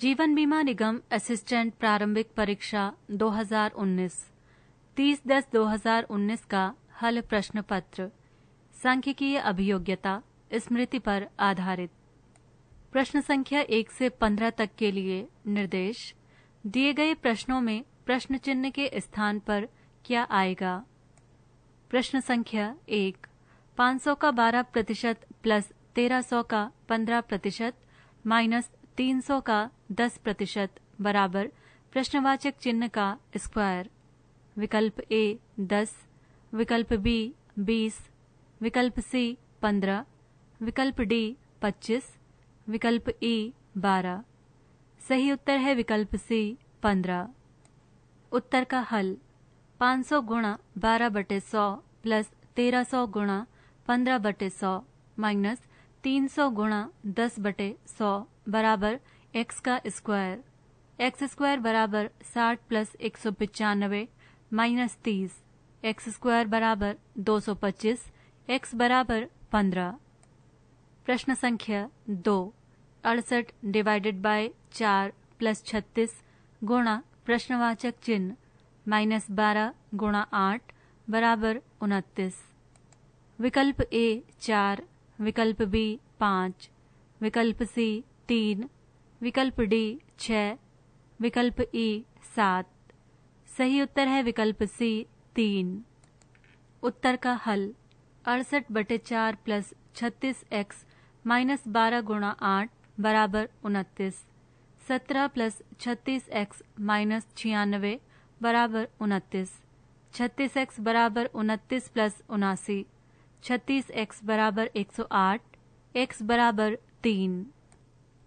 जीवन बीमा निगम असिस्टेंट प्रारंभिक परीक्षा 2019 30 दस 2019 का हल प्रश्न पत्र सांख्यिकीय अभियोग्यता स्मृति पर आधारित प्रश्न संख्या एक से पंद्रह तक के लिए निर्देश दिए गए प्रश्नों में प्रश्न चिन्ह के स्थान पर क्या आएगा प्रश्न संख्या एक 500 का 12 प्रतिशत प्लस 1300 का 15 प्रतिशत माइनस 300 का 10 प्रतिशत बराबर प्रश्नवाचक चिन्ह का स्क्वायर विकल्प ए 10 विकल्प बी 20 विकल्प सी 15 विकल्प डी 25 विकल्प ई 12 सही उत्तर है विकल्प सी 15 उत्तर का हल 500 गुणा बारह बटे सौ प्लस तेरह सौ गुणा पंद्रह बटे सौ माइनस तीन सौ गुणा दस बटे सौ बराबर एक्स का स्क्वायर एक्स स्क्वायर बराबर साठ प्लस एक सौ पचानवे माइनस तीस एक्स स्क्वायर बराबर दो सौ पच्चीस एक्स बराबर पंद्रह प्रश्न संख्या दो अड़सठ डिवाइडेड बाय चार प्लस छत्तीस गुणा प्रश्नवाचक चिन्ह माइनस बारह गुणा आठ बराबर उनतीस विकल्प ए चार विकल्प बी पांच विकल्प सी तीन विकल्प डी छ विकल्प ई सात सही उत्तर है विकल्प सी तीन उत्तर का हल अड़सठ बटे चार प्लस छत्तीस एक्स माइनस बारह गुणा आठ बराबर उनतीस सत्रह प्लस छत्तीस एक्स माइनस छियानवे बराबर उनतीस छत्तीस एक्स बराबर उनतीस प्लस उनासी छत्तीस एक्स बराबर एक सौ आठ एक्स बराबर तीन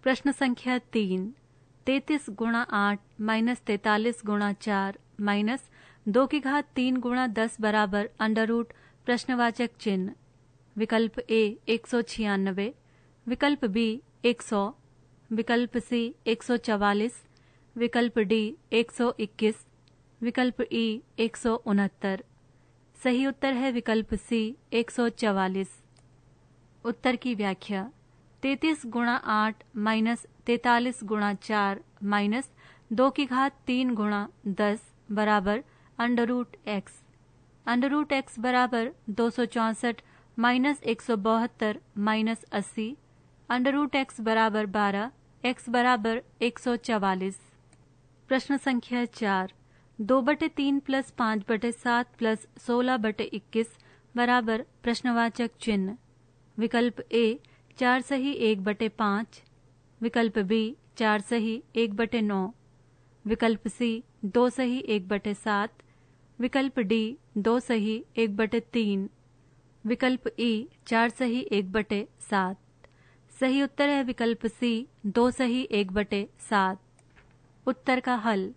प्रश्न संख्या तीन तैतीस गुणा आठ माइनस तैतालीस गुणा चार माइनस दो की घात तीन गुणा दस बराबर अंडर रूट प्रश्नवाचक चिन्ह विकल्प ए एक सौ छियानबे विकल्प बी एक सौ विकल्प सी एक सौ चवालीस विकल्प डी एक सौ इक्कीस विकल्प ई एक सौ उनहत्तर सही उत्तर है विकल्प सी एक सौ चवालीस उत्तर की व्याख्या तैतीस गुणा आठ माइनस तैतालीस गुणा चार माइनस दो की घात तीन गुणा दस बराबर under root x under root x बराबर दो सौ चौसठ माइनस एक सौ बहत्तर माइनस अस्सी अंडर रूट एक्स बराबर बारह एक्स बराबर एक सौ चवालीस प्रश्न संख्या चार दो बटे तीन प्लस पांच बटे सात प्लस सोलह बटे इक्कीस बराबर प्रश्नवाचक चिन्ह विकल्प ए चार सही एक बटे पाँच विकल्प बी चार सही एक बटे नौ विकल्प सी दो सही एक बटे सात विकल्प डी दो सही एक बटे तीन विकल्प ई चार सही एक बटे सात सही उत्तर है विकल्प सी दो सही एक बटे सात उत्तर का हल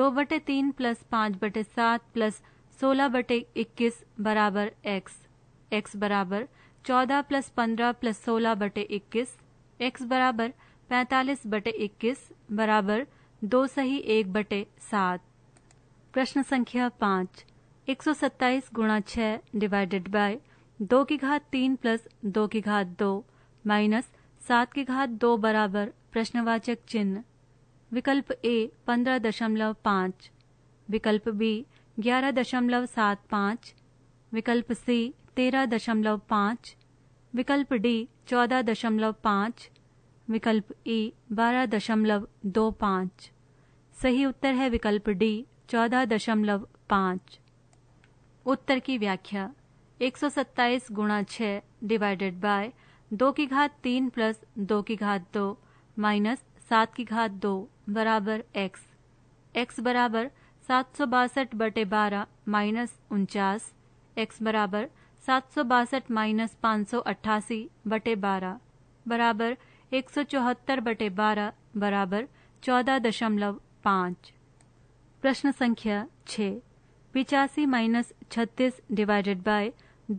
दो बटे तीन प्लस पाँच बटे सात प्लस सोलह बटे इक्कीस बराबर एक्स एक्स बराबर चौदह प्लस पंद्रह प्लस सोलह बटे इक्कीस एक्स बराबर पैंतालीस बटे इक्कीस बराबर दो सही एक बटे सात प्रश्न संख्या पाँच एक सौ सत्ताईस गुणा छः डिवाइडेड बाय दो की घात तीन प्लस दो की घात दो माइनस सात की घात दो बराबर प्रश्नवाचक चिन्ह विकल्प ए पंद्रह दशमलव पाँच विकल्प बी ग्यारह दशमलव सात पाँच विकल्प सी तेरह दशमलव पाँच विकल्प डी चौदह दशमलव पाँच विकल्प ई बारह दशमलव दो पाँच सही उत्तर है विकल्प डी चौदह दशमलव पाँच उत्तर की व्याख्या एक सौ सत्ताईस गुणा छ डिवाइडेड बाय दो की घात तीन प्लस दो की घात दो माइनस सात की घात दो बराबर एक्स एक्स बराबर सात सौ बासठ बटे बारह माइनस उनचास एक्स बराबर सात सौ बासठ माइनस पाँच सौ अट्ठासी बटे बारह बराबर एक सौ चौहत्तर बटे बारह बराबर चौदह दशमलव पाँच प्रश्न संख्या छ पिचासी माइनस छत्तीस डिवाइडेड बाय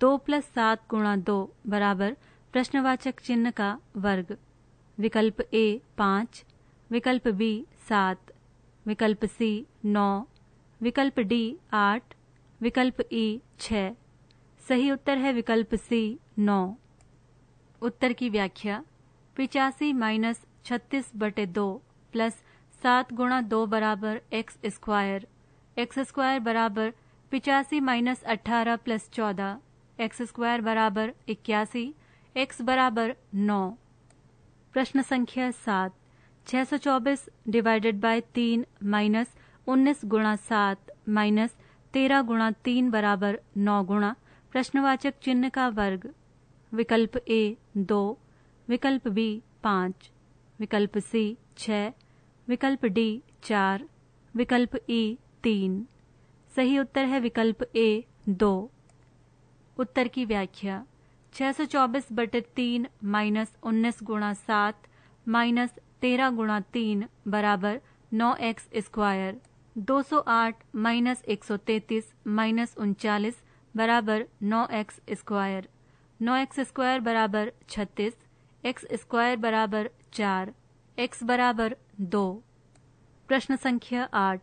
दो प्लस सात गुणा दो बराबर प्रश्नवाचक चिन्ह का वर्ग विकल्प ए पाँच विकल्प बी सात विकल्प सी नौ विकल्प डी आठ विकल्प ई छः सही उत्तर है विकल्प सी नौ उत्तर की व्याख्या पिचासी माइनस छत्तीस बटे दो प्लस सात गुणा दो बराबर एक्स स्क्वायर एक्स स्क्वायर बराबर पिचासी माइनस अट्ठारह प्लस चौदह एक्स स्क्वायर बराबर इक्यासी एक्स बराबर नौ प्रश्न संख्या सात छह सौ चौबीस डिवाइडेड बाय तीन माइनस उन्नीस गुणा सात माइनस तेरह गुणा तीन बराबर नौ गुणा प्रश्नवाचक चिन्ह का वर्ग विकल्प ए दो विकल्प बी पाँच विकल्प सी छ विकल्प डी चार विकल्प ई e तीन सही उत्तर है विकल्प ए दो उत्तर की व्याख्या 624 सौ चौबीस बटे तीन माइनस उन्नीस गुणा सात माइनस तेरह गुणा तीन बराबर नौ एक्स स्क्वायर दो सौ आठ माइनस एक सौ तैतीस माइनस उनचालीस बराबर नौ एक्स स्क्वायर नौ एक्स स्क्वायर बराबर छत्तीस एक्स स्क्वायर बराबर चार एक्स बराबर दो प्रश्न संख्या आठ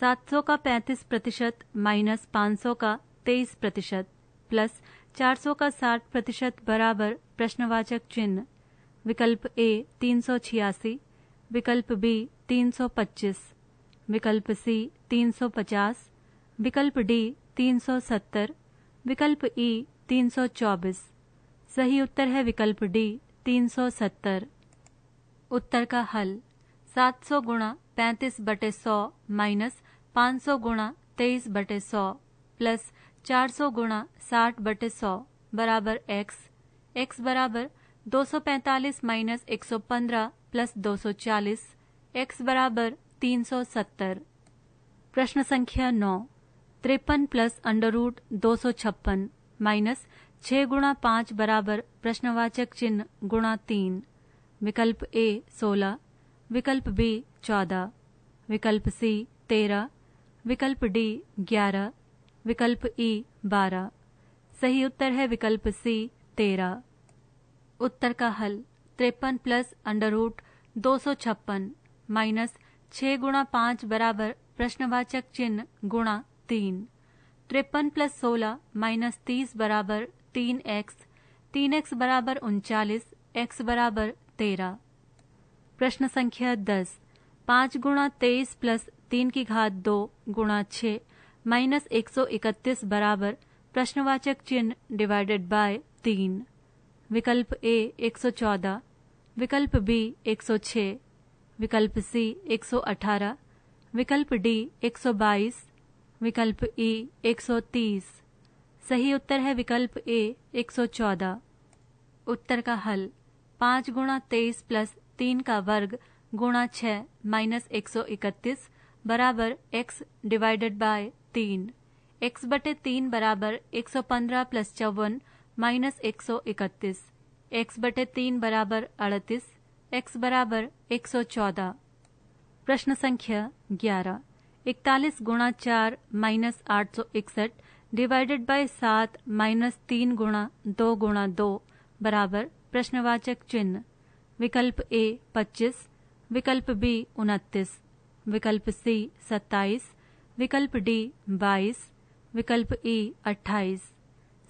सात सौ का पैंतीस प्रतिशत माइनस पाँच सौ का तेईस प्रतिशत प्लस चार सौ का साठ प्रतिशत बराबर प्रश्नवाचक चिन्ह विकल्प ए तीन सौ छियासी विकल्प बी तीन सौ पच्चीस विकल्प सी तीन सौ पचास विकल्प डी तीन सौ सत्तर विकल्प ई 324 सही उत्तर है विकल्प डी 370 उत्तर का हल 700 सौ गुणा पैंतीस बटे सौ माइनस पाँच सौ गुणा तेईस बटे सौ प्लस चार सौ गुणा साठ बटे सौ बराबर एक्स एक्स बराबर दो सौ पैंतालीस माइनस एक सौ पंद्रह प्लस दो सौ चालीस एक्स बराबर तीन सौ सत्तर प्रश्न संख्या नौ त्रेपन प्लस अंडर रूट दो सौ छप्पन माइनस छह गुणा पांच बराबर प्रश्नवाचक चिन्ह गुणा तीन विकल्प ए सोलह विकल्प बी चौदह विकल्प सी तेरह विकल्प डी ग्यारह विकल्प ई e बारह सही उत्तर है विकल्प सी तेरह उत्तर का हल त्रेपन प्लस अंडर रूट दो सौ छप्पन माइनस छह गुणा पांच बराबर प्रश्नवाचक चिन्ह गुणा तीन तिरपन प्लस सोलह माइनस तीस बराबर तीन एक्स तीन एक्स बराबर उनचालीस एक्स बराबर तेरह प्रश्न संख्या दस पांच गुणा तेईस प्लस तीन की घात दो गुणा छ माइनस एक सौ इकतीस बराबर प्रश्नवाचक चिन्ह डिवाइडेड बाय तीन विकल्प ए एक सौ चौदह विकल्प बी एक सौ छ विकल्प सी एक सौ अठारह विकल्प डी एक सौ बाईस विकल्प ए 130 सही उत्तर है विकल्प ए 114 उत्तर का हल पाँच गुणा तेईस प्लस तीन का वर्ग गुणा छ माइनस एक सौ इकतीस बराबर एक्स डिवाइडेड बाय तीन एक्स बटे तीन बराबर एक सौ पंद्रह प्लस चौवन माइनस एक सौ इकतीस एक्स बटे तीन बराबर अड़तीस एक्स बराबर एक सौ चौदह प्रश्न संख्या ग्यारह इकतालीस गुणा चार माइनस आठ सौ इकसठ डिवाइडेड बाय सात माइनस तीन गुणा दो गुणा दो बराबर प्रश्नवाचक चिन्ह विकल्प ए पच्चीस विकल्प बी उनतीस विकल्प सी सत्ताईस विकल्प डी बाईस विकल्प ई अट्ठाईस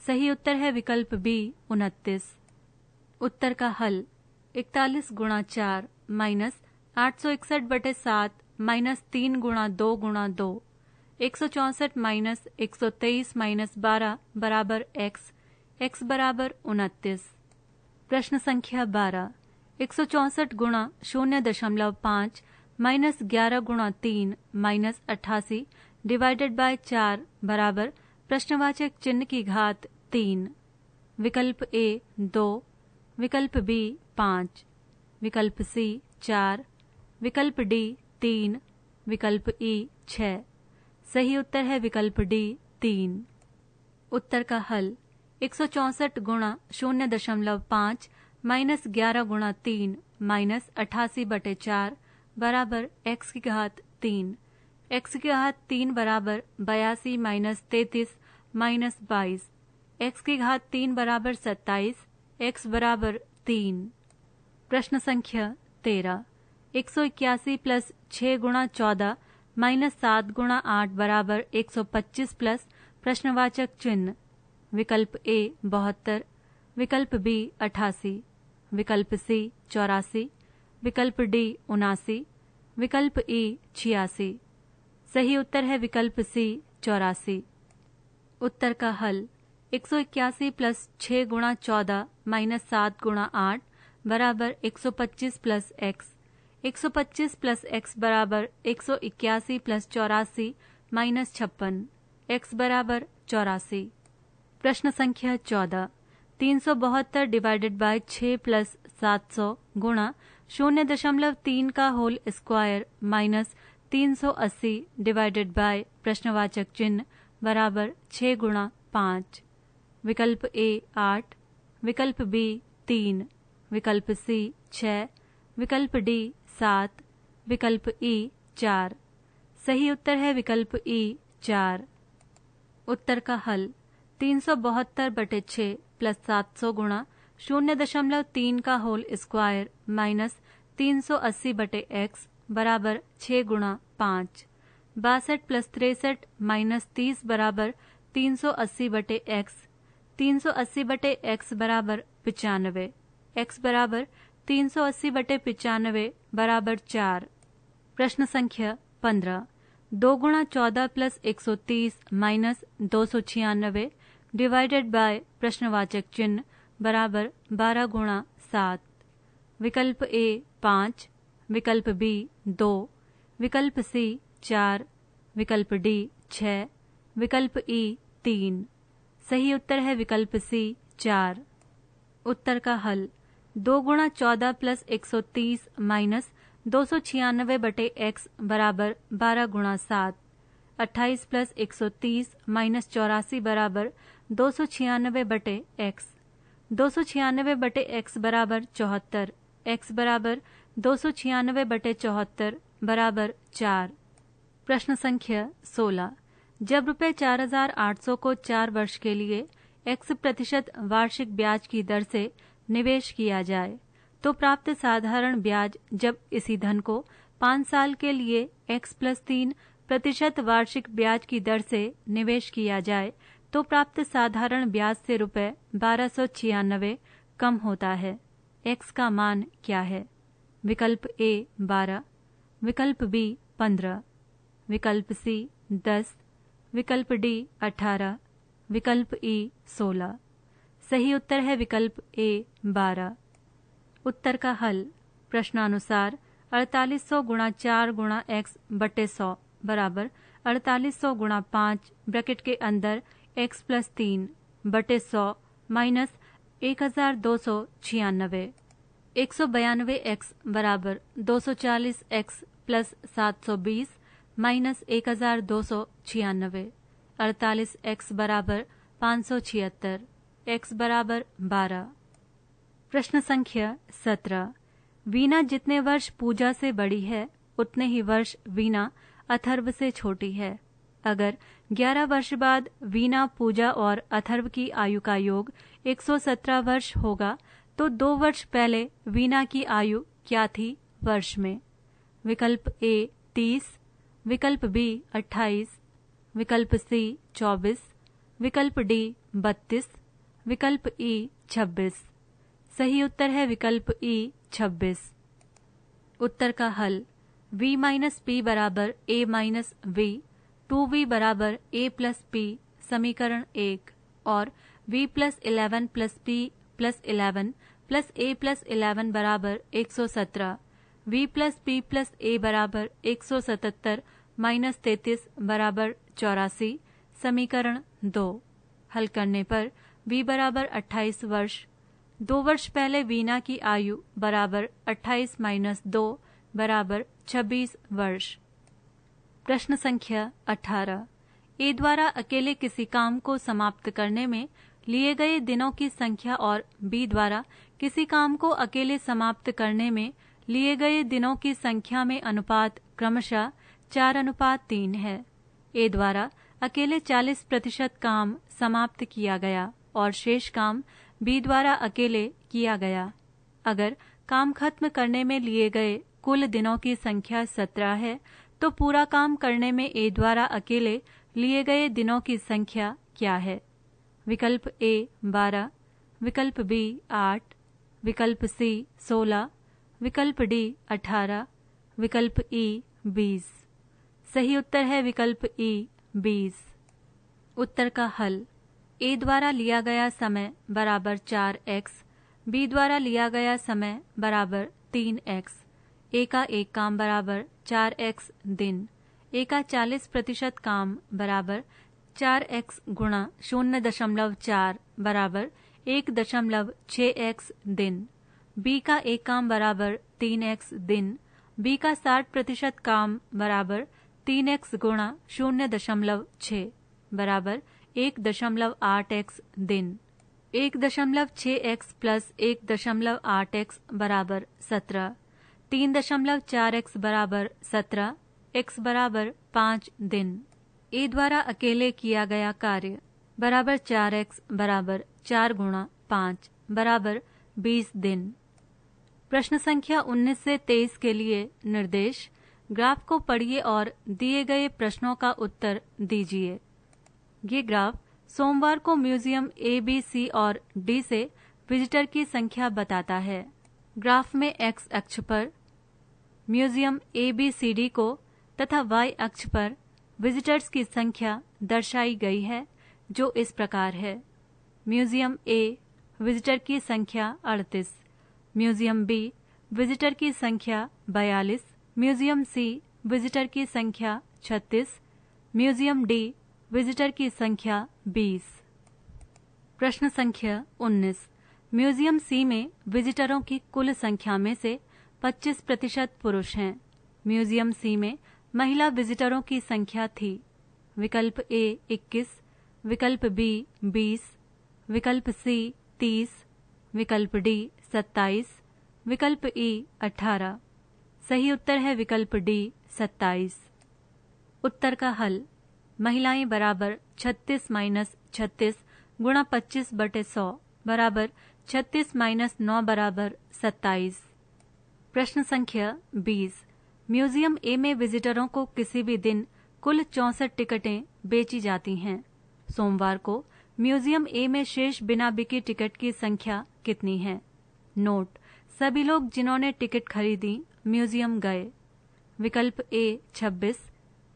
सही उत्तर है विकल्प बी उनतीस उत्तर का हल इकतालीस गुणा चार माइनस आठ सौ इकसठ बटे सात माइनस तीन गुणा दो गुणा दो एक सौ चौसठ माइनस एक सौ तेईस माइनस बारह बराबर एक्स एक्स बराबर उनतीस प्रश्न संख्या बारह एक सौ चौसठ गुणा शून्य दशमलव पांच माइनस ग्यारह गुणा तीन माइनस अट्ठासी डिवाइडेड बाय चार बराबर प्रश्नवाचक चिन्ह की घात तीन विकल्प ए दो विकल्प बी पांच विकल्प सी चार विकल्प डी तीन विकल्प ई छ सही उत्तर है विकल्प डी तीन उत्तर का हल एक सौ चौसठ गुणा शून्य दशमलव पांच माइनस ग्यारह गुणा तीन माइनस अठासी बटे चार बराबर एक्स की घात तीन एक्स की घात तीन बराबर बयासी माइनस तैतीस माइनस बाईस एक्स की घात तीन बराबर सत्ताईस एक्स बराबर तीन प्रश्न संख्या तेरह एक सौ इक्यासी प्लस छह गुणा चौदह माइनस सात गुणा आठ बराबर एक सौ पच्चीस प्लस प्रश्नवाचक चिन्ह विकल्प ए बहत्तर विकल्प बी अठासी विकल्प सी चौरासी विकल्प डी उनासी विकल्प ई छियासी सही उत्तर है विकल्प सी चौरासी उत्तर का हल एक सौ इक्यासी प्लस छह गुणा चौदह माइनस सात गुणा आठ बराबर एक सौ पच्चीस प्लस एक्स 125 प्लस एक्स बराबर एक सौ इक्यासी प्लस चौरासी माइनस छप्पन एक्स बराबर चौरासी प्रश्न संख्या चौदह तीन सौ बहत्तर डिवाइडेड बाय छः प्लस सात सौ गुणा शून्य दशमलव तीन का होल स्क्वायर माइनस तीन सौ अस्सी डिवाइडेड बाय प्रश्नवाचक चिन्ह बराबर छः गुणा पांच विकल्प ए आठ विकल्प बी तीन विकल्प सी छ विकल्प डी सात विकल्प ई चार सही उत्तर है विकल्प ई चार उत्तर का हल तीन सौ बहत्तर बटे छ प्लस सात सौ गुणा शून्य दशमलव तीन का होल स्क्वायर माइनस तीन सौ अस्सी बटे एक्स बराबर छ गुणा पांच बासठ प्लस तिरसठ माइनस तीस बराबर तीन सौ अस्सी बटे एक्स तीन सौ अस्सी बटे एक्स बराबर पचानवे एक्स बराबर तीन सौ अस्सी बटे पिचानवे बराबर चार प्रश्न संख्या पंद्रह दो गुणा चौदह प्लस एक सौ तीस माइनस दो सौ छियानवे डिवाइडेड बाय प्रश्नवाचक चिन्ह बराबर बारह गुणा सात विकल्प ए पांच विकल्प बी दो विकल्प सी चार विकल्प डी छ विकल्प ई e तीन सही उत्तर है विकल्प सी चार उत्तर का हल दो गुणा चौदह प्लस एक सौ तीस माइनस दो सौ छियानवे बटे एक्स बराबर बारह गुणा सात अट्ठाईस प्लस एक सौ तीस माइनस चौरासी बराबर दो सौ छियानवे बटे एक्स दो सौ छियानवे बटे एक्स बराबर चौहत्तर एक्स बराबर दो सौ छियानवे बटे चौहत्तर बराबर चार प्रश्न संख्या सोलह जब रुपये चार हजार आठ सौ को चार वर्ष के लिए एक्स प्रतिशत वार्षिक ब्याज की दर से निवेश किया जाए तो प्राप्त साधारण ब्याज जब इसी धन को पाँच साल के लिए एक्स प्लस तीन प्रतिशत वार्षिक ब्याज की दर से निवेश किया जाए तो प्राप्त साधारण ब्याज से रुपए बारह सौ छियानबे कम होता है एक्स का मान क्या है विकल्प ए बारह विकल्प बी पंद्रह विकल्प सी दस विकल्प डी अठारह विकल्प ई e सोलह सही उत्तर है विकल्प ए बारह उत्तर का हल प्रश्नानुसार अड़तालीस सौ गुणा चार गुणा एक्स बटे सौ बराबर अड़तालीस सौ गुणा पांच ब्रैकेट के अंदर एक्स प्लस तीन बटे सौ माइनस एक हजार दो सौ छियानवे एक सौ बयानवे एक्स बराबर दो सौ चालीस एक्स प्लस सात सौ बीस माइनस एक हजार दो सौ छियानबे अड़तालीस एक्स बराबर पाँच सौ छिहत्तर एक्स बराबर बारह प्रश्न संख्या सत्रह वीणा जितने वर्ष पूजा से बड़ी है उतने ही वर्ष वीणा अथर्व से छोटी है अगर 11 वर्ष बाद वीणा पूजा और अथर्व की आयु का योग 117 वर्ष होगा तो दो वर्ष पहले वीणा की आयु क्या थी वर्ष में विकल्प ए 30, विकल्प बी 28, विकल्प सी 24, विकल्प डी 32, विकल्प ई छब्बीस सही उत्तर है विकल्प ई छब्बीस उत्तर का हल v माइनस पी बराबर A minus V two V बराबर ए प्लस पी समीकरण एक और v plus eleven plus P plus eleven plus A plus eleven बराबर एक सौ सत्रह V plus P plus A बराबर एक सौ सतहत्तर माइनस तैतीस बराबर चौरासी समीकरण दो हल करने पर बी बराबर अट्ठाईस वर्ष दो वर्ष पहले वीना की आयु बराबर अट्ठाईस माइनस दो बराबर छब्बीस वर्ष प्रश्न संख्या अठारह ए द्वारा अकेले किसी काम को समाप्त करने में लिए गए दिनों की संख्या और बी द्वारा किसी काम को अकेले समाप्त करने में लिए गए दिनों की संख्या में अनुपात क्रमशः चार अनुपात तीन है ए द्वारा अकेले 40 प्रतिशत काम समाप्त किया गया और शेष काम बी द्वारा अकेले किया गया अगर काम खत्म करने में लिए गए कुल दिनों की संख्या सत्रह है तो पूरा काम करने में ए द्वारा अकेले लिए गए दिनों की संख्या क्या है विकल्प ए बारह विकल्प बी आठ विकल्प सी सोलह विकल्प डी अठारह विकल्प ई बीस सही उत्तर है विकल्प ई बीस उत्तर का हल ए द्वारा लिया गया समय बराबर चार एक्स बी द्वारा लिया गया समय बराबर तीन एक्स ए का एक काम बराबर चार एक्स दिन ए का चालीस प्रतिशत काम बराबर चार एक्स गुणा शून्य दशमलव चार बराबर एक दशमलव छ एक्स दिन बी का एक काम बराबर तीन एक्स दिन बी का साठ प्रतिशत काम बराबर तीन एक्स गुणा शून्य दशमलव छ बराबर एक दशमलव आठ एक्स दिन एक दशमलव छ एक्स प्लस एक दशमलव आठ एक्स बराबर सत्रह तीन दशमलव चार एक्स बराबर सत्रह एक्स बराबर पाँच दिन ए द्वारा अकेले किया गया कार्य बराबर चार एक्स बराबर चार गुणा पाँच बराबर बीस दिन प्रश्न संख्या उन्नीस से तेईस के लिए निर्देश ग्राफ को पढ़िए और दिए गए प्रश्नों का उत्तर दीजिए ये ग्राफ सोमवार को म्यूजियम ए बी सी और डी से विजिटर की संख्या बताता है ग्राफ में एक्स अक्ष पर म्यूजियम ए बी सी डी को तथा वाई अक्ष पर विजिटर्स की संख्या दर्शाई गई है जो इस प्रकार है म्यूजियम ए विजिटर की संख्या 38, म्यूजियम बी विजिटर की संख्या 42, म्यूजियम सी विजिटर की संख्या 36, म्यूजियम डी विजिटर की संख्या 20 प्रश्न संख्या 19 म्यूजियम सी में विजिटरों की कुल संख्या में से 25 प्रतिशत पुरुष हैं म्यूजियम सी में महिला विजिटरों की संख्या थी विकल्प ए 21, विकल्प बी 20, विकल्प सी 30, विकल्प डी 27, विकल्प ई 18। सही उत्तर है विकल्प डी 27। उत्तर का हल महिलाएं बराबर छत्तीस माइनस छत्तीस गुणा पच्चीस बटे सौ बराबर छत्तीस माइनस नौ बराबर सत्ताईस प्रश्न संख्या बीस म्यूजियम ए में विजिटरों को किसी भी दिन कुल चौसठ टिकटें बेची जाती हैं सोमवार को म्यूजियम ए में शेष बिना बिकी टिकट की संख्या कितनी है नोट सभी लोग जिन्होंने टिकट खरीदी म्यूजियम गए विकल्प ए छब्बीस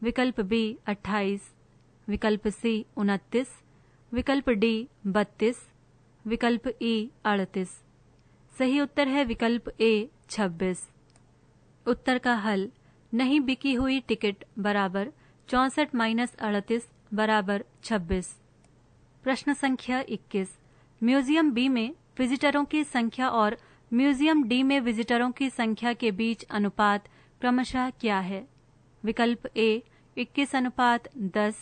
विकल्प बी अट्ठाईस विकल्प सी उनतीस विकल्प डी बत्तीस विकल्प ई अड़तीस सही उत्तर है विकल्प ए छब्बीस उत्तर का हल नहीं बिकी हुई टिकट बराबर चौसठ माइनस अड़तीस बराबर छब्बीस प्रश्न संख्या इक्कीस म्यूजियम बी में विजिटरों की संख्या और म्यूजियम डी में विजिटरों की संख्या के बीच अनुपात क्रमशः क्या है विकल्प ए इक्कीस अनुपात दस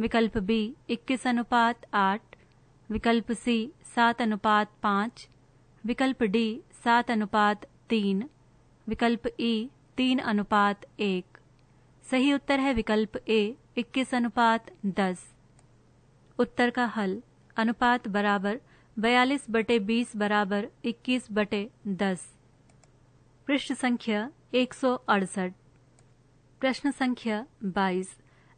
विकल्प बी इक्कीस अनुपात आठ विकल्प सी सात अनुपात पाँच विकल्प डी सात अनुपात तीन विकल्प ई तीन अनुपात एक सही उत्तर है विकल्प ए इक्कीस अनुपात दस उत्तर का हल अनुपात बराबर बयालीस बटे बीस बराबर इक्कीस बटे दस पृष्ठ संख्या एक सौ अड़सठ प्रश्न संख्या 22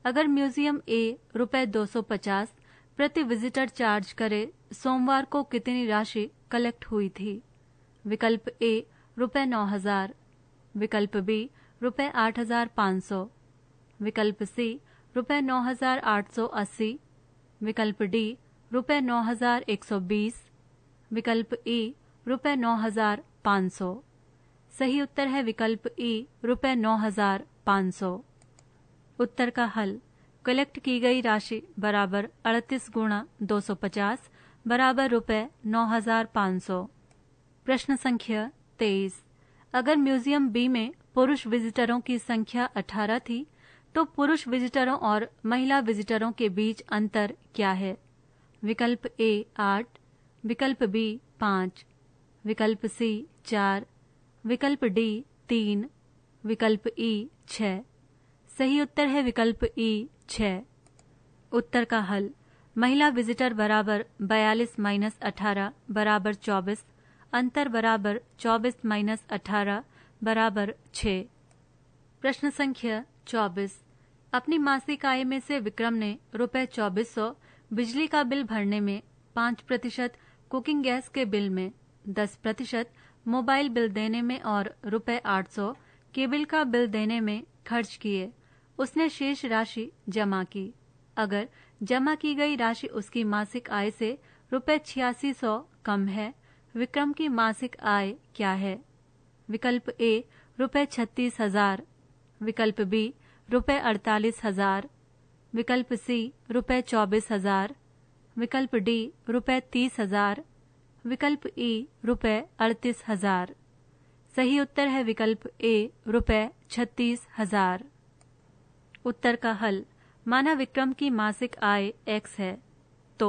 अगर म्यूजियम ए रुपए 250 प्रति विजिटर चार्ज करे सोमवार को कितनी राशि कलेक्ट हुई थी विकल्प ए रुपए नौ हजार विकल्प बी रुपए आठ हजार पाँच सौ विकल्प सी रुपए नौ हजार आठ सौ अस्सी विकल्प डी रुपए नौ हजार एक सौ बीस विकल्प ई रुपए नौ हजार पाँच सौ सही उत्तर है विकल्प ई रुपए नौ हजार 500 उत्तर का हल कलेक्ट की गई राशि बराबर अड़तीस गुणा दो सौ पचास बराबर रुपये नौ हजार सौ प्रश्न संख्या तेईस अगर म्यूजियम बी में पुरुष विजिटरों की संख्या अठारह थी तो पुरुष विजिटरों और महिला विजिटरों के बीच अंतर क्या है विकल्प ए आठ विकल्प बी 5 विकल्प सी चार विकल्प डी तीन विकल्प ई छ सही उत्तर है विकल्प ई छ उत्तर का हल महिला विजिटर बराबर बयालीस माइनस अठारह बराबर चौबीस अंतर बराबर चौबीस माइनस अठारह बराबर छ प्रश्न संख्या चौबीस अपनी मासिक आय में से विक्रम ने रुपए चौबीस सौ बिजली का बिल भरने में पांच प्रतिशत कुकिंग गैस के बिल में दस प्रतिशत मोबाइल बिल देने में और रुपए आठ सौ केबिल का बिल देने में खर्च किए उसने शेष राशि जमा की अगर जमा की गई राशि उसकी मासिक आय से रुपए छियासी सौ कम है विक्रम की मासिक आय क्या है विकल्प ए रुपए छत्तीस हजार विकल्प बी रुपए अड़तालीस हजार विकल्प सी रुपए चौबीस हजार विकल्प डी रुपए तीस हजार विकल्प ई रुपए अड़तीस हजार सही उत्तर है विकल्प ए रुपए छत्तीस हजार उत्तर का हल माना विक्रम की मासिक आय एक्स है तो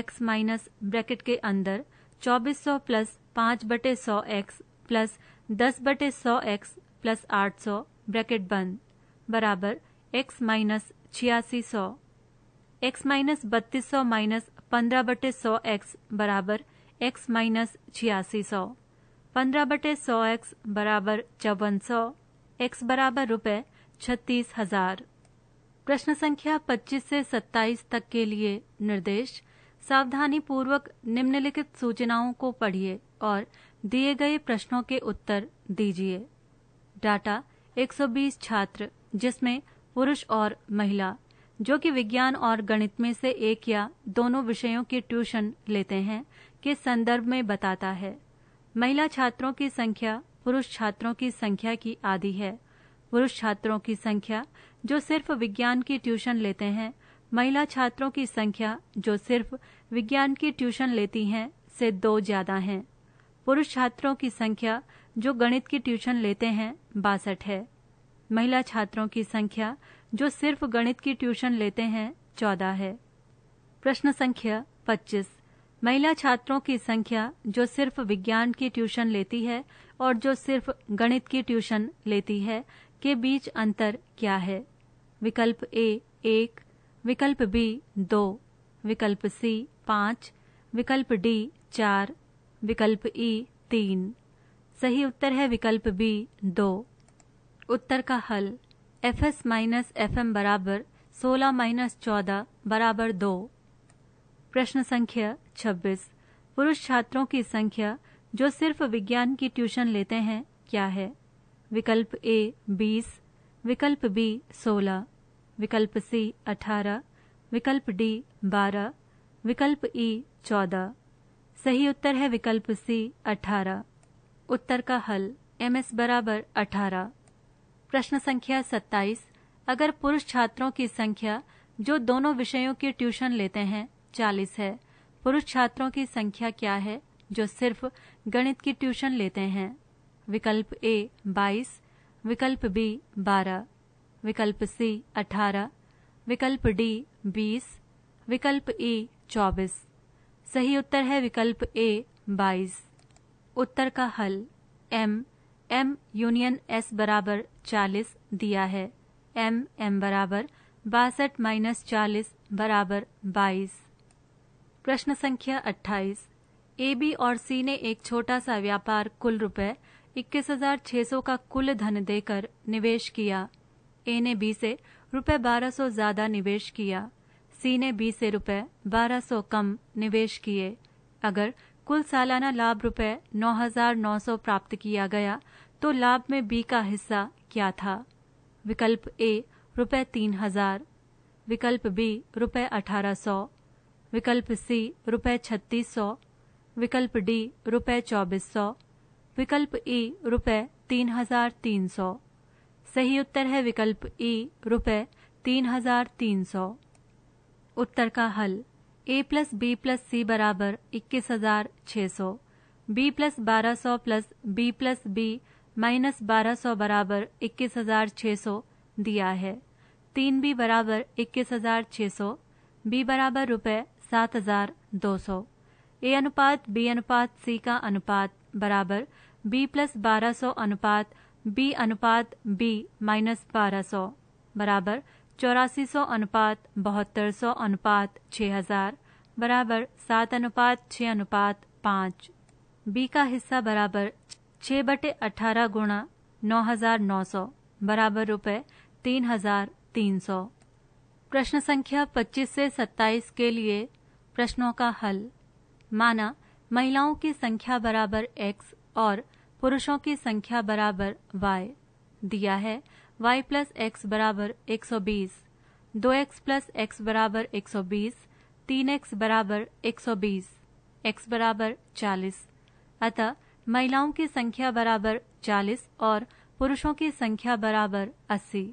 एक्स माइनस ब्रैकेट के अंदर चौबीस सौ प्लस पांच बटे सौ एक्स प्लस दस बटे सौ एक्स प्लस आठ सौ ब्रैकेट बंद बराबर एक्स माइनस छियासी सौ एक्स माइनस बत्तीस सौ माइनस पंद्रह बटे सौ एक्स बराबर एक्स माइनस छियासी सौ पंद्रह बटे सौ एक्स बराबर चौवन सौ एक्स बराबर रुपए छत्तीस हजार प्रश्न संख्या 25 से 27 तक के लिए निर्देश सावधानी पूर्वक निम्नलिखित सूचनाओं को पढ़िए और दिए गए प्रश्नों के उत्तर दीजिए डाटा 120 छात्र जिसमें पुरुष और महिला जो कि विज्ञान और गणित में से एक या दोनों विषयों के ट्यूशन लेते हैं के संदर्भ में बताता है महिला छात्रों की संख्या पुरुष छात्रों की संख्या की आधी है पुरुष छात्रों की संख्या जो सिर्फ विज्ञान की ट्यूशन लेते हैं महिला छात्रों की संख्या जो सिर्फ विज्ञान की ट्यूशन लेती हैं से दो ज्यादा हैं पुरुष छात्रों की संख्या जो गणित की ट्यूशन लेते हैं बासठ है महिला छात्रों की संख्या जो सिर्फ गणित की ट्यूशन लेते हैं चौदह है प्रश्न संख्या पच्चीस महिला छात्रों की संख्या जो सिर्फ विज्ञान की ट्यूशन लेती है और जो सिर्फ गणित की ट्यूशन लेती है के बीच अंतर क्या है विकल्प ए एक विकल्प बी दो विकल्प सी पांच विकल्प डी चार विकल्प ई तीन सही उत्तर है विकल्प बी दो उत्तर का हल F S minus F M बराबर सोलह माइनस चौदह बराबर दो प्रश्न संख्या 26 पुरुष छात्रों की संख्या जो सिर्फ विज्ञान की ट्यूशन लेते हैं क्या है विकल्प ए 20, विकल्प बी 16, विकल्प सी 18, विकल्प डी 12, विकल्प ई 14। सही उत्तर है विकल्प सी 18। उत्तर का हल एम एस बराबर अठारह प्रश्न संख्या 27 अगर पुरुष छात्रों की संख्या जो दोनों विषयों की ट्यूशन लेते हैं चालीस है पुरुष छात्रों की संख्या क्या है जो सिर्फ गणित की ट्यूशन लेते हैं विकल्प ए बाईस विकल्प बी बारह विकल्प सी अठारह विकल्प डी बीस विकल्प ई चौबीस सही उत्तर है विकल्प ए बाईस उत्तर का हल एम एम यूनियन एस बराबर चालीस दिया है एम एम बराबर बासठ माइनस चालीस बराबर बाईस प्रश्न संख्या 28 ए बी और सी ने एक छोटा सा व्यापार कुल रुपए इक्कीस हजार छह सौ का कुल धन देकर निवेश किया ए ने बी से रुपए बारह सौ ज्यादा निवेश किया सी ने बी से रुपए बारह सौ कम निवेश किए अगर कुल सालाना लाभ रुपए नौ हजार नौ सौ प्राप्त किया गया तो लाभ में बी का हिस्सा क्या था विकल्प ए रुपए तीन हजार विकल्प बी रुपए अठारह सौ विकल्प सी रुपए छत्तीस सौ विकल्प डी रुपए चौबीस सौ विकल्प ई रुपए तीन हजार तीन सौ सही उत्तर है विकल्प ई रुपए तीन हजार तीन सौ उत्तर का हल a plus b plus c बराबर इक्कीस हजार छह सौ बी प्लस बारह सौ plus b plus b minus बारह सौ बराबर इक्कीस हजार छह सौ दिया है तीन बी बराबर इक्कीस हजार छह सौ बी बराबर रुपये सात हजार दो सौ ए अनुपात बी अनुपात सी का अनुपात बराबर बी प्लस बारह सौ अनुपात बी अनुपात बी माइनस बारह सौ बराबर चौरासी सौ अनुपात बहत्तर सौ अनुपात छः हजार बराबर सात अनुपात छः अनुपात पाँच बी का हिस्सा बराबर छः बटे अठारह गुणा नौ हजार नौ सौ बराबर रुपये तीन हजार तीन सौ प्रश्न संख्या 25 से 27 के लिए प्रश्नों का हल माना महिलाओं की संख्या बराबर एक्स और पुरुषों की संख्या बराबर वाई दिया है वाई प्लस एक्स बराबर एक सौ बीस दो एक्स प्लस एक्स बराबर एक सौ बीस तीन एक्स बराबर एक सौ बीस एक्स बराबर चालीस अतः महिलाओं की संख्या बराबर चालीस और पुरुषों की संख्या बराबर अस्सी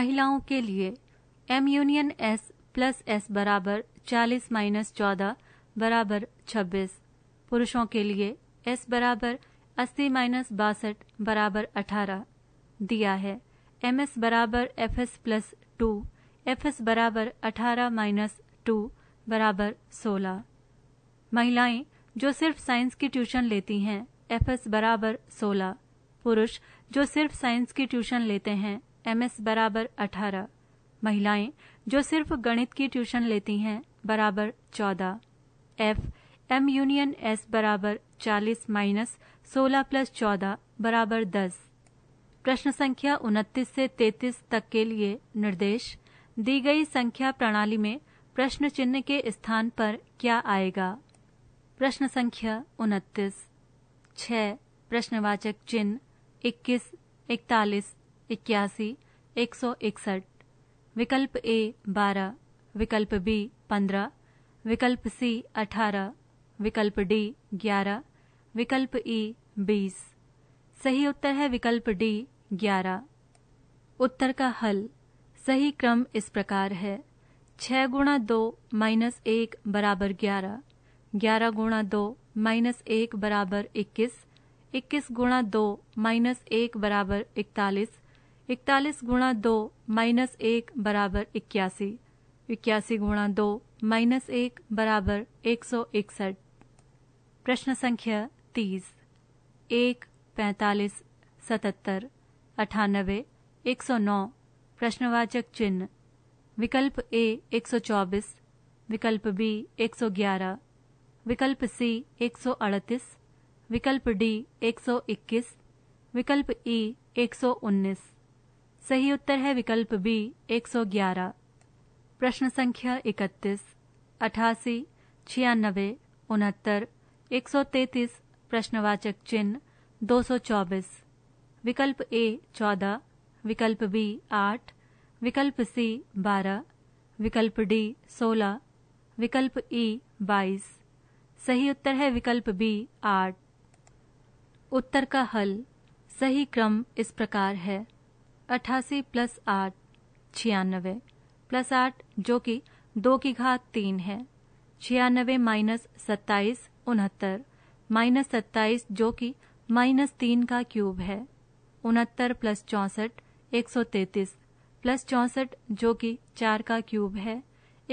महिलाओं के लिए M union S plus S बराबर चालीस माइनस चौदह बराबर छब्बीस पुरुषों के लिए एस बराबर अस्सी माइनस बासठ बराबर अठारह दिया है एम एस बराबर F S plus two F S बराबर अठारह माइनस टू बराबर सोलह महिलाएं जो सिर्फ साइंस की ट्यूशन लेती हैं एफ एस बराबर सोलह पुरुष जो सिर्फ साइंस की ट्यूशन लेते हैं एम एस बराबर अठारह महिलाएं जो सिर्फ गणित की ट्यूशन लेती हैं बराबर चौदह एफ एम यूनियन एस बराबर चालीस माइनस सोलह प्लस चौदह बराबर दस प्रश्न संख्या उनतीस से तैतीस तक के लिए निर्देश दी गई संख्या प्रणाली में प्रश्न चिन्ह के स्थान पर क्या आएगा प्रश्न संख्या उनतीस छ प्रश्नवाचक चिन्ह इक्कीस इकतालीस इक्यासी एक सौ इकसठ विकल्प ए बारह विकल्प बी पंद्रह विकल्प सी अठारह विकल्प डी ग्यारह विकल्प ई e बीस सही उत्तर है विकल्प डी ग्यारह उत्तर का हल सही क्रम इस प्रकार है छः गुणा दो माइनस एक बराबर ग्यारह ग्यारह गुणा दो माइनस एक बराबर इक्कीस इक्कीस गुणा दो माइनस एक बराबर इकतालीस इकतालीस गुणा दो माइनस एक बराबर इक्यासी इक्यासी गुणा दो माइनस एक बराबर एक सौ इकसठ प्रश्न संख्या तीस एक पैंतालीस सतहत्तर अठानबे एक सौ नौ प्रश्नवाचक चिन्ह विकल्प ए एक सौ चौबीस विकल्प बी एक सौ ग्यारह विकल्प सी एक सौ अड़तीस विकल्प डी एक सौ इक्कीस विकल्प ई एक सौ उन्नीस सही उत्तर है विकल्प बी एक सौ ग्यारह प्रश्न संख्या इकतीस अठासी छियानबे उनहत्तर एक सौ तैतीस प्रश्नवाचक चिन्ह दो सौ चौबीस विकल्प ए चौदह विकल्प बी आठ विकल्प सी बारह विकल्प डी सोलह विकल्प ई बाईस सही उत्तर है विकल्प बी आठ उत्तर का हल सही क्रम इस प्रकार है अठासी प्लस आठ छियानवे प्लस आठ जो कि दो की घात तीन है छियानवे माइनस सत्ताईस उनहत्तर माइनस सत्ताईस जो कि माइनस तीन का क्यूब है उनहत्तर प्लस चौंसठ एक सौ तैतीस प्लस चौंसठ जो कि चार का क्यूब है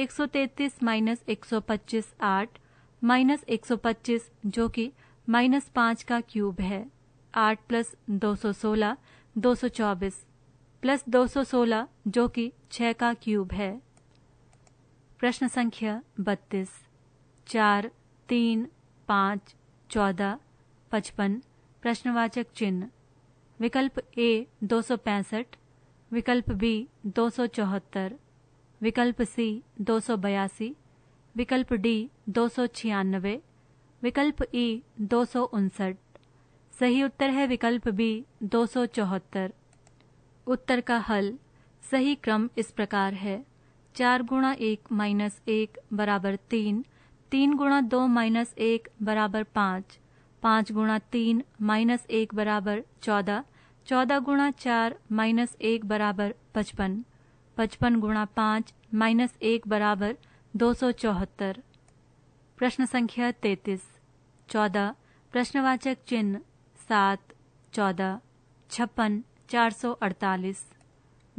एक सौ तैतीस माइनस एक सौ पच्चीस आठ माइनस एक सौ पच्चीस जो कि माइनस पाँच का क्यूब है आठ प्लस दो सौ सोलह दो सौ चौबीस प्लस 216 जो कि 6 का क्यूब है प्रश्न संख्या बत्तीस चार तीन पाँच चौदह पचपन प्रश्नवाचक चिन्ह विकल्प ए दो सौ पैंसठ विकल्प बी दो सौ चौहत्तर विकल्प सी दो सौ बयासी विकल्प डी दो सौ छियानबे विकल्प ई दो सौ उनसठ सही उत्तर है विकल्प बी दो सौ चौहत्तर उत्तर का हल सही क्रम इस प्रकार है चार गुणा एक माइनस एक बराबर तीन तीन गुणा दो माइनस एक बराबर पाँच पाँच गुणा तीन माइनस एक बराबर चौदह चौदह गुणा चार माइनस एक बराबर पचपन पचपन गुणा पाँच माइनस एक बराबर दो सौ चौहत्तर प्रश्न संख्या तैतीस चौदह प्रश्नवाचक चिन्ह सात चौदह छप्पन 448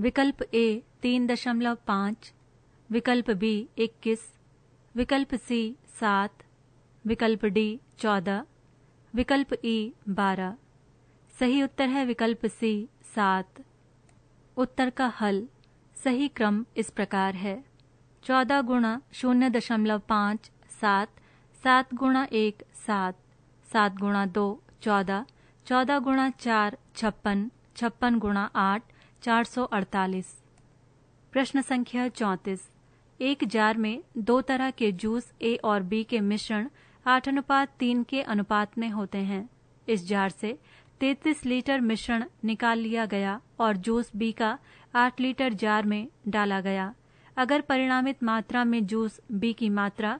विकल्प ए तीन दशमलव विकल्प बी इक्कीस विकल्प सी सात विकल्प डी चौदह विकल्प ई बारह सही उत्तर है विकल्प सी सात उत्तर का हल सही क्रम इस प्रकार है चौदह गुणा शून्य दशमलव पाँच सात सात गुणा एक सात सात गुणा दो चौदह चौदह गुणा चार छप्पन छप्पन गुणा आठ चार सौ अड़तालीस प्रश्न संख्या चौंतीस एक जार में दो तरह के जूस ए और बी के मिश्रण आठ अनुपात तीन के अनुपात में होते हैं इस जार से तैतीस लीटर मिश्रण निकाल लिया गया और जूस बी का आठ लीटर जार में डाला गया अगर परिणामित मात्रा में जूस बी की मात्रा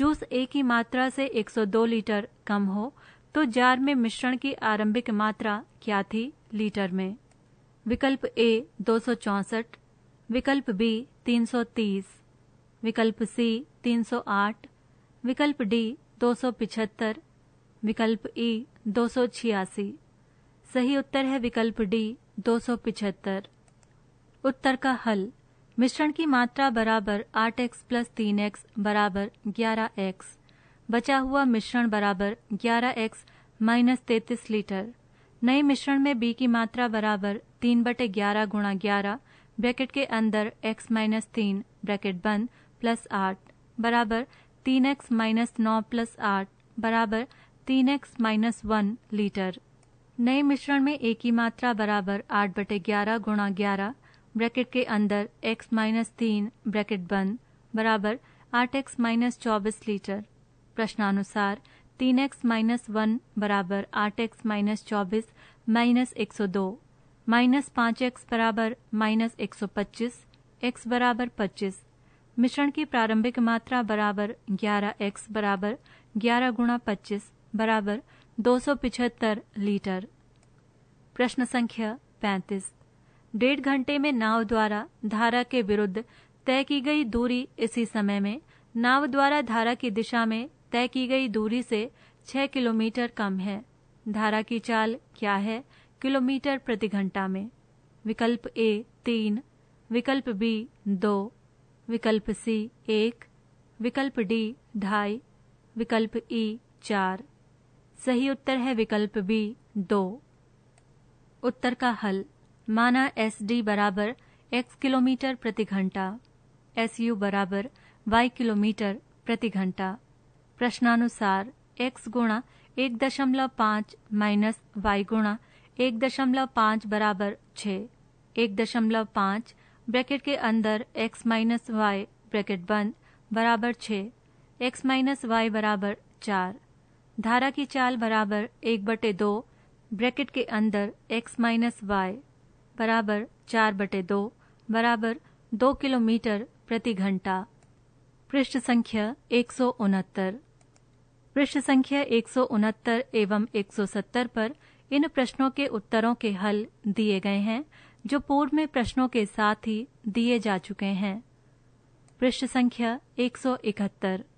जूस ए की मात्रा से 102 लीटर कम हो तो जार में मिश्रण की आरंभिक मात्रा क्या थी लीटर में विकल्प ए दो विकल्प बी 330, विकल्प सी 308, विकल्प डी 275, विकल्प ई e दो सही उत्तर है विकल्प डी 275। उत्तर का हल मिश्रण की मात्रा बराबर आठ एक्स प्लस तीन एक्स बराबर ग्यारह एक्स बचा हुआ मिश्रण बराबर ग्यारह एक्स माइनस तैतीस लीटर नए मिश्रण में बी की मात्रा बराबर तीन बटे ग्यारह गुणा ग्यारह ब्रैकेट के अंदर एक्स माइनस तीन ब्रैकेट बंद प्लस आठ बराबर तीन एक्स माइनस नौ प्लस आठ बराबर तीन एक्स माइनस वन लीटर नए मिश्रण में ए की मात्रा बराबर आठ बटे ग्यारह गुणा ग्यारह ब्रैकेट के अंदर एक्स माइनस तीन ब्रैकेट बंद बराबर आठ एक्स माइनस चौबीस लीटर प्रश्नानुसार तीन एक्स माइनस वन बराबर आठ एक्स माइनस चौबीस माइनस एक सौ दो माइनस पाँच एक्स बराबर माइनस एक सौ पच्चीस एक्स बराबर पच्चीस मिश्रण की प्रारंभिक मात्रा बराबर ग्यारह एक्स बराबर ग्यारह गुणा पच्चीस बराबर दो सौ पिछहत्तर लीटर प्रश्न संख्या पैंतीस डेढ़ घंटे में नाव द्वारा धारा के विरुद्ध तय की गई दूरी इसी समय में नाव द्वारा धारा की दिशा में तय की गई दूरी से छह किलोमीटर कम है धारा की चाल क्या है किलोमीटर प्रति घंटा में विकल्प ए तीन विकल्प बी दो विकल्प सी एक विकल्प डी ढाई विकल्प ई चार सही उत्तर है विकल्प बी दो उत्तर का हल माना एस डी बराबर एक्स किलोमीटर प्रति घंटा एस यू बराबर वाई किलोमीटर प्रति घंटा प्रश्नानुसार एक्स गुणा एक दशमलव पांच माइनस वाई गुणा एक दशमलव पांच बराबर छ एक दशमलव पांच ब्रैकेट के अंदर x माइनस वाई ब्रैकेट बंद बराबर छ एक्स माइनस वाई बराबर चार धारा की चाल बराबर एक बटे दो ब्रैकेट के अंदर x माइनस वाई बराबर चार बटे दो बराबर दो किलोमीटर प्रति घंटा पृष्ठ संख्या एक सौ उनहत्तर पृष्ठ संख्या एक एवं 170 पर इन प्रश्नों के उत्तरों के हल दिए गए हैं जो पूर्व में प्रश्नों के साथ ही दिए जा चुके हैं पृष्ठ संख्या इकहत्तर